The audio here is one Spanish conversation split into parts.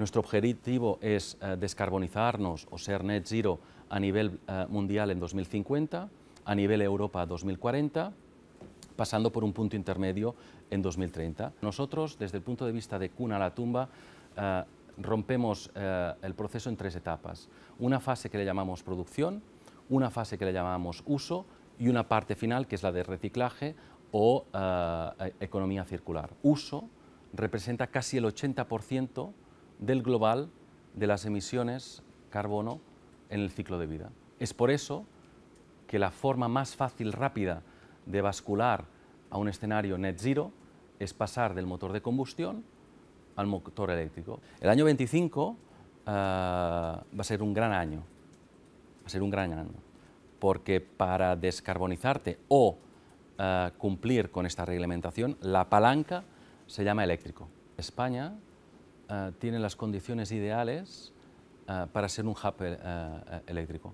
Nuestro objetivo es eh, descarbonizarnos o ser net zero a nivel eh, mundial en 2050, a nivel Europa 2040, pasando por un punto intermedio en 2030. Nosotros, desde el punto de vista de cuna a la tumba, eh, rompemos el proceso en tres etapas. Una fase que le llamamos producción, una fase que le llamamos uso y una parte final que es la de reciclaje o e-, economía circular. Uso representa casi el 80% del global de las emisiones carbono en el ciclo de vida. Es por eso que la forma más fácil, rápida de bascular a un escenario net zero es pasar del motor de combustión al motor eléctrico. El año 25 ah, va a ser un gran año, va a ser un gran año, porque para descarbonizarte o ah, cumplir con esta reglamentación, la palanca se llama eléctrico. España eh, tiene las condiciones ideales eh, para ser un hub eh, eléctrico.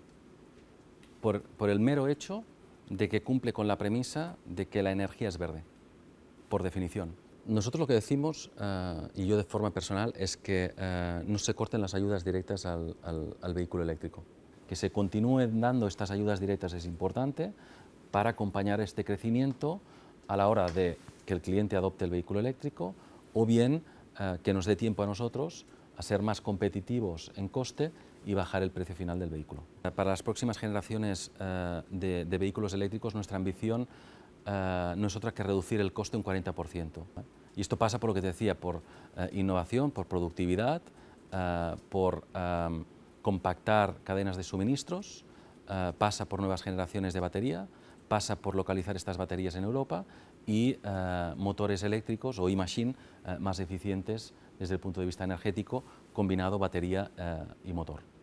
Por, por, el mero hecho de que cumple con la premisa de que la energía es verde, por definición. Nosotros lo que decimos, y yo de forma personal, es que no se corten las ayudas directas al, al, al vehículo eléctrico. Que se continúen dando estas ayudas directas es importante para acompañar este crecimiento a la hora de que el cliente adopte el vehículo eléctrico o bien eh, que nos dé tiempo a nosotros a ser más competitivos en coste y bajar el precio final del vehículo. Para las próximas generaciones eh, de, vehículos eléctricos nuestra ambición eh, no es otra que reducir el coste un 40%. Y esto pasa por lo que te decía, por innovación, por productividad, por compactar cadenas de suministros, pasa por nuevas generaciones de batería, pasa por localizar estas baterías en Europa y eh, motores eléctricos o e-machine eh, más eficientes desde el punto de vista energético, combinado batería eh, y motor.